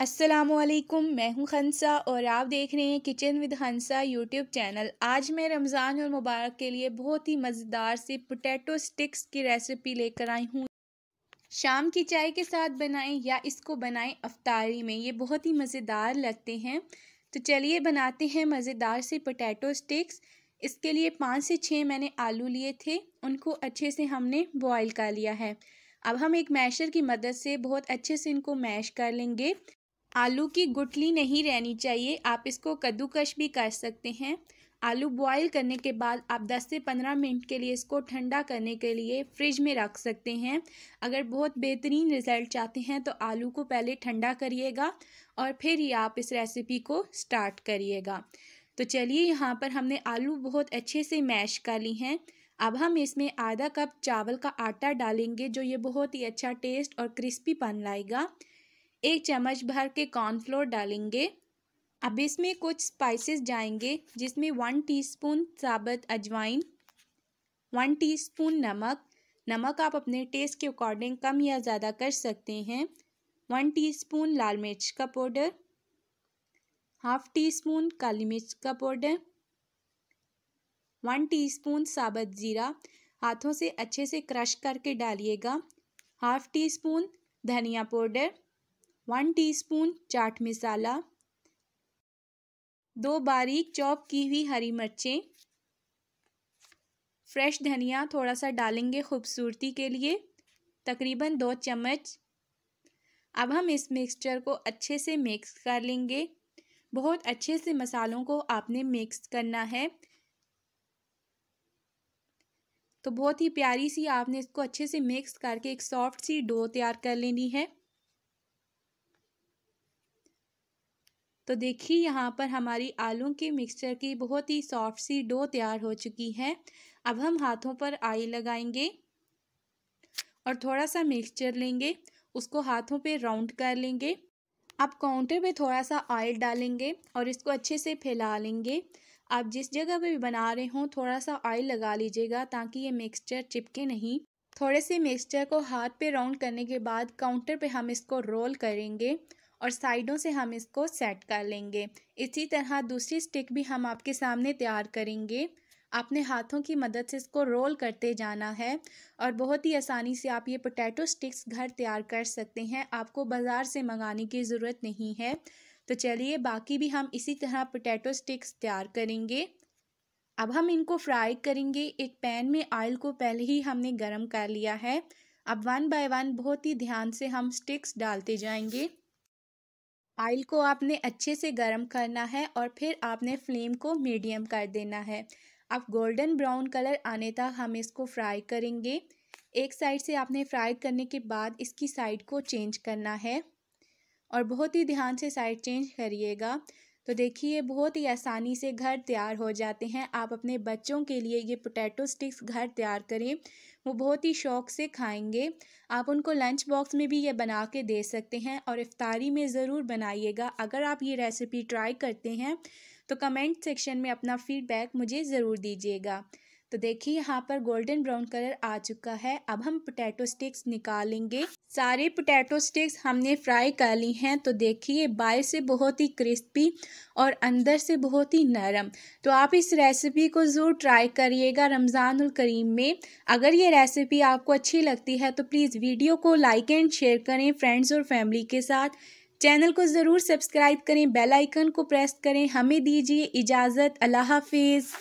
असलकुम मैं हूं हंसा और आप देख रहे हैं kitchen with Hansa YouTube channel आज मैं रमज़ान और मुबारक के लिए बहुत ही मज़ेदार से पोटैटो स्टिक्स की रेसिपी लेकर आई हूं शाम की चाय के साथ बनाएं या इसको बनाएं अफ्तारी में ये बहुत ही मज़ेदार लगते हैं तो चलिए बनाते हैं मज़ेदार से पोटैटो स्टिक्स इसके लिए पाँच से छः मैंने आलू लिए थे उनको अच्छे से हमने बॉयल कर लिया है अब हम एक मैशर की मदद से बहुत अच्छे से इनको मैश कर लेंगे आलू की गुटली नहीं रहनी चाहिए आप इसको कद्दूकश भी कर सकते हैं आलू बॉईल करने के बाद आप 10 से 15 मिनट के लिए इसको ठंडा करने के लिए फ्रिज में रख सकते हैं अगर बहुत बेहतरीन रिज़ल्ट चाहते हैं तो आलू को पहले ठंडा करिएगा और फिर ही आप इस रेसिपी को स्टार्ट करिएगा तो चलिए यहाँ पर हमने आलू बहुत अच्छे से मैश कर ली हैं अब हम इसमें आधा कप चावल का आटा डालेंगे जो ये बहुत ही अच्छा टेस्ट और क्रिस्पी पन लाएगा एक चम्मच भर के कॉर्नफ्लोर डालेंगे अब इसमें कुछ स्पाइसेस जाएंगे जिसमें वन टीस्पून साबुत अजवाइन वन टीस्पून नमक नमक आप अपने टेस्ट के अकॉर्डिंग कम या ज़्यादा कर सकते हैं वन टीस्पून लाल मिर्च का पाउडर हाफ टी स्पून काली मिर्च का पाउडर वन टीस्पून साबुत ज़ीरा हाथों से अच्छे से क्रश करके डालिएगा हाफ टी स्पून धनिया powder one teaspoon chaat masala दो बारीक चॉप की हुई हरी मिर्चें फ्रेश धनिया थोड़ा सा डालेंगे खूबसूरती के लिए तकरीबन दो चम्मच अब हम इस मिक्सचर को अच्छे से मिक्स कर लेंगे बहुत अच्छे से मसालों को आपने मिक्स करना है तो बहुत ही प्यारी सी आपने इसको अच्छे से मिक्स करके एक सॉफ्ट सी डो तैयार कर लेनी है तो देखिए यहाँ पर हमारी आलू के मिक्सचर की बहुत ही सॉफ्ट सी डो तैयार हो चुकी है अब हम हाथों पर आई लगाएंगे और थोड़ा सा मिक्सचर लेंगे उसको हाथों पे राउंड कर लेंगे आप काउंटर पे थोड़ा सा ऑयल डालेंगे और इसको अच्छे से फैला लेंगे आप जिस जगह पे भी बना रहे हों थोड़ा सा ऑयल लगा लीजिएगा ताकि ये मिक्सचर चिपके नहीं थोड़े से मिक्सचर को हाथ पे राउंड करने के बाद काउंटर पे हम इसको रोल करेंगे और साइडों से हम इसको सेट कर लेंगे इसी तरह दूसरी स्टिक भी हम आपके सामने तैयार करेंगे आपने हाथों की मदद से इसको रोल करते जाना है और बहुत ही आसानी से आप ये पोटैटो स्टिक्स घर तैयार कर सकते हैं आपको बाज़ार से मंगाने की ज़रूरत नहीं है तो चलिए बाकी भी हम इसी तरह पोटैटो स्टिक्स तैयार करेंगे अब हम इनको फ्राई करेंगे एक पैन में ऑयल को पहले ही हमने गर्म कर लिया है अब वन बाय वन बहुत ही ध्यान से हम स्टिक्स डालते जाएंगे ऑयल को आपने अच्छे से गर्म करना है और फिर आपने फ्लेम को मीडियम कर देना है अब गोल्डन ब्राउन कलर आने तक हम इसको फ्राई करेंगे एक साइड से आपने फ्राई करने के बाद इसकी साइड को चेंज करना है और बहुत ही ध्यान से साइड चेंज करिएगा तो देखिए बहुत ही आसानी से घर तैयार हो जाते हैं आप अपने बच्चों के लिए ये पोटैटो स्टिक्स घर तैयार करें वो बहुत ही शौक़ से खाएंगे आप उनको लंच बॉक्स में भी ये बना के दे सकते हैं और इफ़ारी में ज़रूर बनाइएगा अगर आप ये रेसिपी ट्राई करते हैं तो कमेंट सेक्शन में अपना फ़ीडबैक मुझे ज़रूर दीजिएगा तो देखिए यहाँ पर गोल्डन ब्राउन कलर आ चुका है अब हम पोटैटो स्टिक्स निकालेंगे सारे पोटैटो स्टिक्स हमने फ्राई कर ली हैं तो देखिए बाहर से बहुत ही क्रिस्पी और अंदर से बहुत ही नरम तो आप इस रेसिपी को ज़रूर ट्राई करिएगा रमज़ानुल करीम में अगर ये रेसिपी आपको अच्छी लगती है तो प्लीज़ वीडियो को लाइक एंड शेयर करें फ्रेंड्स और फैमिली के साथ चैनल को ज़रूर सब्सक्राइब करें बेल आइकन को प्रेस करें हमें दीजिए इजाज़त अल्लाह हाफिज़